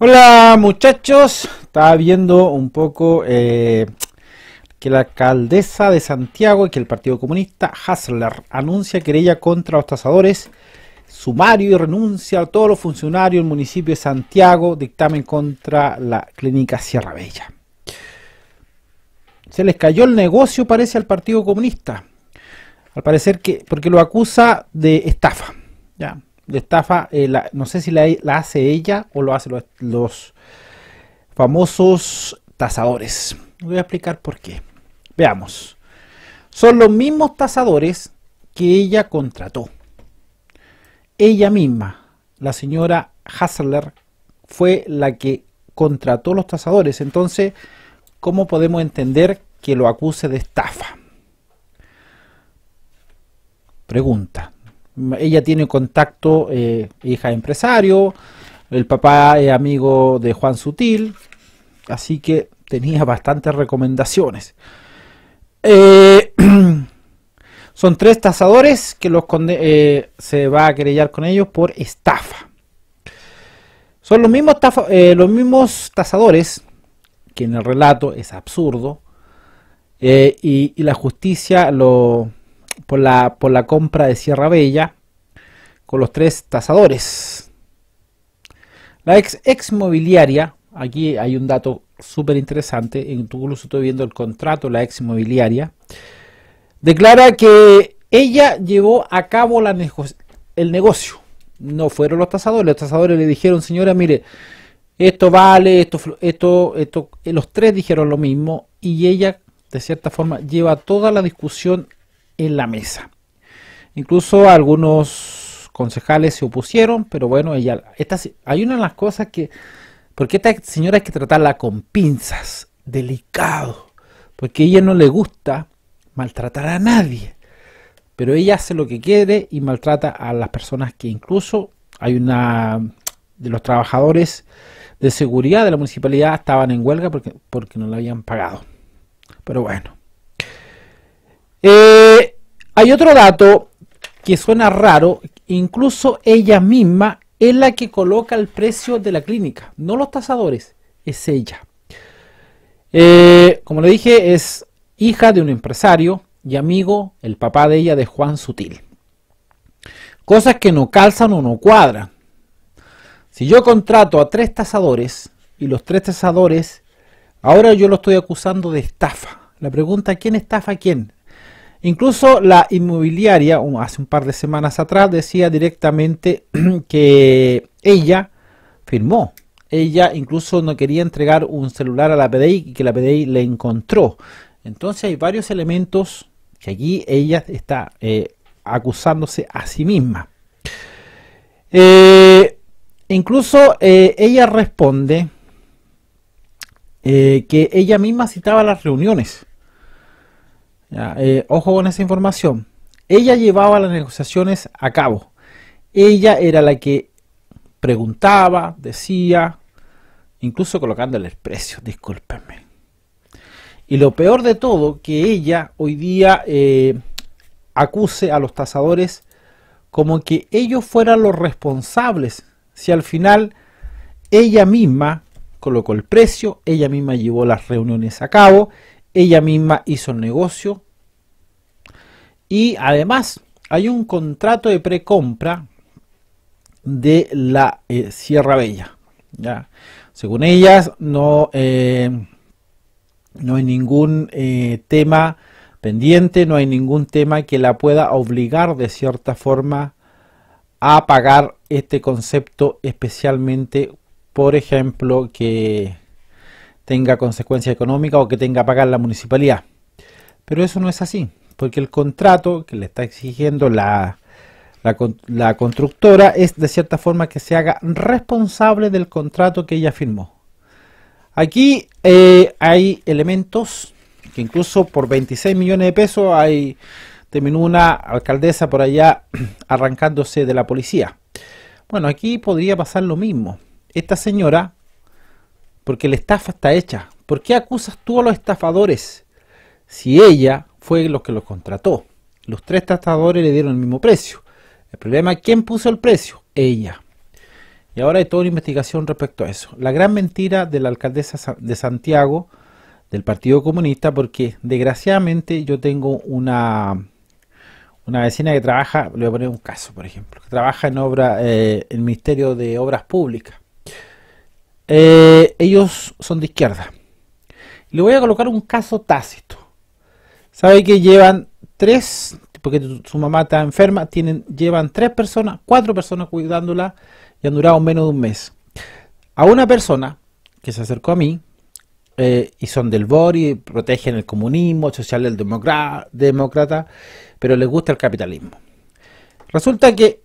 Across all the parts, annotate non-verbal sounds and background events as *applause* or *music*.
Hola muchachos, estaba viendo un poco eh, que la alcaldesa de Santiago y que el Partido Comunista, Hassler, anuncia querella contra los tasadores, sumario y renuncia a todos los funcionarios del municipio de Santiago, dictamen contra la clínica Sierra Bella. Se les cayó el negocio, parece, al Partido Comunista, al parecer que, porque lo acusa de estafa. Ya, de estafa, eh, no sé si la, hace ella o lo hacen los, los, famosos tasadores. Voy a explicar por qué. Veamos. Son los mismos tasadores que ella contrató. Ella misma, la señora Hassler, fue la que contrató los tasadores. Entonces, ¿cómo podemos entender que lo acuse de estafa? Pregunta, ella tiene contacto, eh, hija de empresario, el papá es amigo de Juan Sutil, así que tenía bastantes recomendaciones. Eh, *clears throat* son tres tasadores que los eh, se va a querellar con ellos por estafa. Son los mismos, los mismos tasadores, que en el relato es absurdo, y, la justicia lo, por la compra de Sierra Bella con los tres tasadores. La ex, ex aquí hay un dato súper interesante, en tu incluso estoy viendo el contrato, la ex inmobiliaria. declara que ella llevó a cabo el negocio. No fueron los tasadores, los tasadores le dijeron, señora, mire, esto vale, esto, esto, esto, los tres dijeron lo mismo y ella, de cierta forma, lleva toda la discusión en la mesa. Incluso algunos concejales se opusieron, pero bueno, ella, esta, hay una de las cosas que, porque esta señora hay que tratarla con pinzas, delicado, porque ella no le gusta maltratar a nadie, pero ella hace lo que quiere y maltrata a las personas que incluso hay una de los trabajadores de seguridad de la municipalidad estaban en huelga porque, porque no la habían pagado. Pero bueno. Eh, hay otro dato que suena raro, Incluso ella misma es la que coloca el precio de la clínica, no los tasadores, es ella. Eh, como le dije, es hija de un empresario y amigo, el papá de ella, de Juan Sutil. Cosas que no calzan o no cuadran. Si yo contrato a tres tasadores y los tres tasadores, ahora yo lo estoy acusando de estafa. La pregunta, ¿quién estafa a quién? Incluso la inmobiliaria, hace un par de semanas atrás, decía directamente *clears throat* que ella firmó. Ella incluso no quería entregar un celular a la PDI y que la PDI le encontró. Entonces hay varios elementos que aquí ella está eh, acusándose a sí misma. Eh, incluso eh, ella responde que ella misma citaba las reuniones eh, ojo con esa información. Ella llevaba las negociaciones a cabo. Ella era la que preguntaba, decía, incluso colocándole el precio, discúlpenme. Y lo peor de todo, que ella hoy día eh, acuse a los tasadores como que ellos fueran los responsables, si al final ella misma colocó el precio, ella misma llevó las reuniones a cabo, ella misma hizo el negocio y además hay un contrato de precompra de la eh, Sierra Bella. ¿ya? Según ellas, no, eh, no hay ningún eh, tema pendiente, no hay ningún tema que la pueda obligar de cierta forma a pagar este concepto, especialmente, por ejemplo, que tenga consecuencia económica o que tenga que pagar la municipalidad. Pero eso no es así, porque el contrato que le está exigiendo la, la, constructora es de cierta forma que se haga responsable del contrato que ella firmó. Aquí eh, hay elementos que incluso por 26 millones de pesos hay, terminó una alcaldesa por allá *clears throat* arrancándose de la policía. Bueno, aquí podría pasar lo mismo. Esta señora porque la estafa está hecha. ¿Por qué acusas tú a los estafadores si ella fue lo que los contrató? Los tres tratadores le dieron el mismo precio. El problema es quién puso el precio. Ella. Y ahora hay toda una investigación respecto a eso. La gran mentira de la alcaldesa de Santiago, del Partido Comunista, porque desgraciadamente yo tengo una, una vecina que trabaja, le voy a poner un caso, por ejemplo, que trabaja en obra, eh, el Ministerio de Obras Públicas. Eh, ellos son de izquierda. Le voy a colocar un caso tácito. Sabe que llevan tres, porque su mamá está enferma, tienen, llevan tres personas, cuatro personas cuidándola y han durado menos de un mes. A una persona que se acercó a mí, eh, y son del y protegen el comunismo, social del demócrata, pero les gusta el capitalismo. Resulta que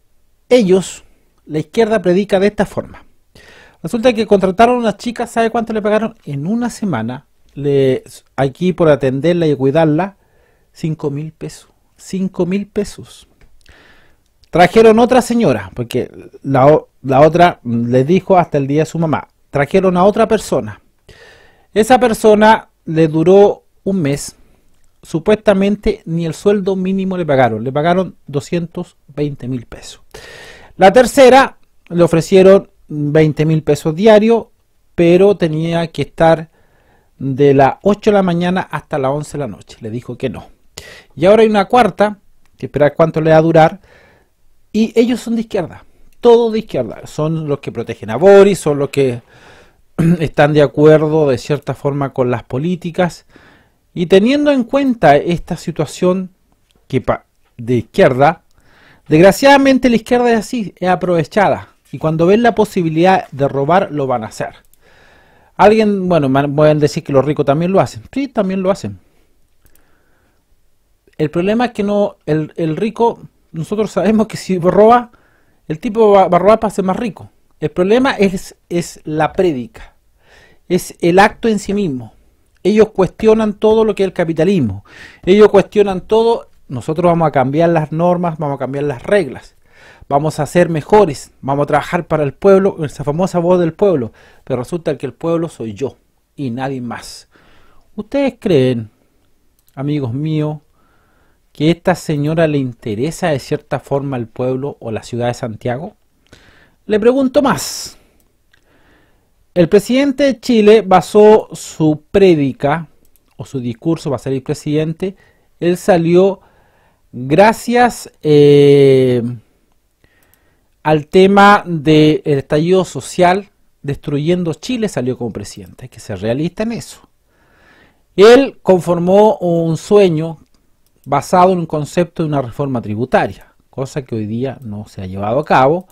ellos, la izquierda predica de esta forma. Resulta que contrataron a una chica, ¿sabe cuánto le pagaron? En una semana, le, aquí por atenderla y cuidarla, 5 mil pesos. 5 mil pesos. Trajeron otra señora, porque la, la otra mm, le dijo hasta el día de su mamá. Trajeron a otra persona. Esa persona le duró un mes. Supuestamente ni el sueldo mínimo le pagaron. Le pagaron 220 mil pesos. La tercera le ofrecieron 20 mil pesos diarios, pero tenía que estar de las 8 de la mañana hasta las 11 de la noche. Le dijo que no. Y ahora hay una cuarta, que espera cuánto le va a durar, y ellos son de izquierda, todo de izquierda. Son los que protegen a Boris, son los que *clears throat* están de acuerdo de cierta forma con las políticas. Y teniendo en cuenta esta situación que de izquierda, desgraciadamente la izquierda es así, es aprovechada y cuando ven la posibilidad de robar, lo van a hacer. Alguien, bueno, pueden decir que los ricos también lo hacen. Sí, también lo hacen. El problema es que no, el, rico, nosotros sabemos que si roba, el tipo va, va, a robar para ser más rico. El problema es, es la prédica, es el acto en sí mismo. Ellos cuestionan todo lo que es el capitalismo. Ellos cuestionan todo. Nosotros vamos a cambiar las normas, vamos a cambiar las reglas vamos a ser mejores, vamos a trabajar para el pueblo, esa famosa voz del pueblo, pero resulta que el pueblo soy yo y nadie más. ¿Ustedes creen, amigos míos, que esta señora le interesa de cierta forma el pueblo o la ciudad de Santiago? Le pregunto más. El presidente de Chile basó su prédica o su discurso para salir presidente. Él salió gracias eh, al tema del estallido social destruyendo Chile salió como presidente, que ser realista en eso. Él conformó un sueño basado en un concepto de una reforma tributaria, cosa que hoy día no se ha llevado a cabo,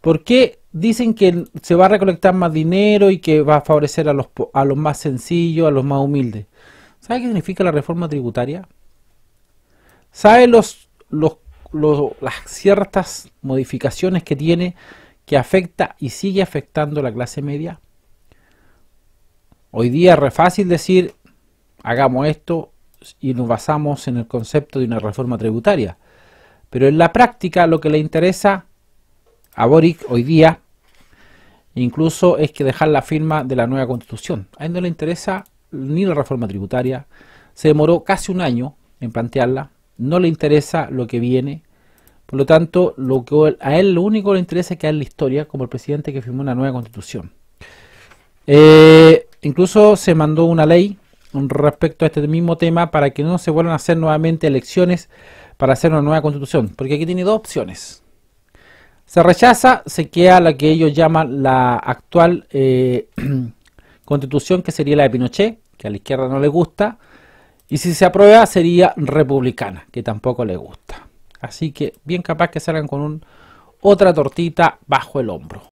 porque dicen que se va a recolectar más dinero y que va a favorecer a los, a los más sencillos, a los más humildes. ¿Sabe qué significa la reforma tributaria? ¿Sabe los, los las ciertas modificaciones que tiene que afecta y sigue afectando la clase media. Hoy día es fácil decir hagamos esto y nos basamos en el concepto de una reforma tributaria. Pero en la práctica lo que le interesa a Boric hoy día incluso es que dejar la firma de la nueva constitución. A él no le interesa ni la reforma tributaria. Se demoró casi un año en plantearla. No le interesa lo que viene. Por lo tanto, lo que a él lo único que le interesa es en la historia como el presidente que firmó una nueva constitución. Eh, incluso se mandó una ley respecto a este mismo tema para que no se vuelvan a hacer nuevamente elecciones para hacer una nueva constitución. Porque aquí tiene dos opciones. Se rechaza, se queda la que ellos llaman la actual eh, *clears throat* constitución, que sería la de Pinochet, que a la izquierda no le gusta. Y si se aprueba, sería republicana, que tampoco le gusta. Así que bien capaz que salgan con otra tortita bajo el hombro.